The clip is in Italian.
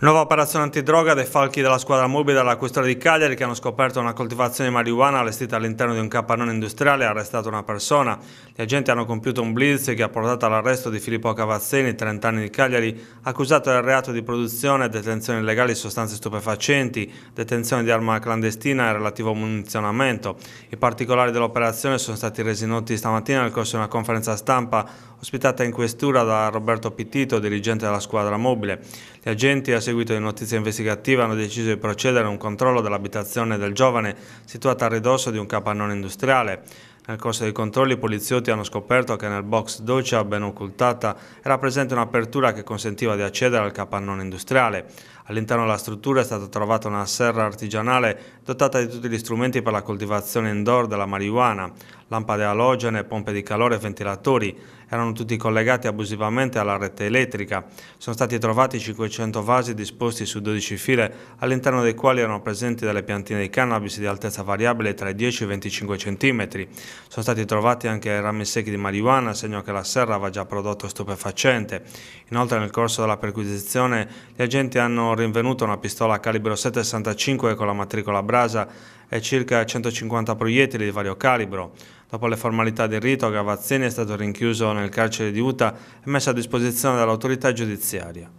Nuova operazione antidroga dei falchi della squadra mobile della Questura di Cagliari che hanno scoperto una coltivazione di marijuana allestita all'interno di un capannone industriale e arrestato una persona. Gli agenti hanno compiuto un blitz che ha portato all'arresto di Filippo Cavazzeni, 30 anni di Cagliari, accusato del reato di produzione, e detenzione illegale di sostanze stupefacenti, detenzione di arma clandestina e relativo munizionamento. I particolari dell'operazione sono stati resi noti stamattina nel corso di una conferenza stampa ospitata in questura da Roberto Pittito, dirigente della squadra mobile. Gli agenti seguito di notizie investigative hanno deciso di procedere a un controllo dell'abitazione del giovane situata a ridosso di un capannone industriale. Nel corso dei controlli i poliziotti hanno scoperto che nel box doccia, ben occultata, era presente un'apertura che consentiva di accedere al capannone industriale. All'interno della struttura è stata trovata una serra artigianale dotata di tutti gli strumenti per la coltivazione indoor della marijuana lampade alogene, pompe di calore e ventilatori erano tutti collegati abusivamente alla rete elettrica. Sono stati trovati 500 vasi disposti su 12 file, all'interno dei quali erano presenti delle piantine di cannabis di altezza variabile tra i 10 e i 25 cm. Sono stati trovati anche rami secchi di marijuana, segno che la serra aveva già prodotto stupefacente. Inoltre nel corso della perquisizione gli agenti hanno rinvenuto una pistola calibro 7,65 con la matricola brasa e circa 150 proiettili di vario calibro. Dopo le formalità del rito, Gavazzini è stato rinchiuso nel carcere di Uta e messo a disposizione dall'autorità giudiziaria.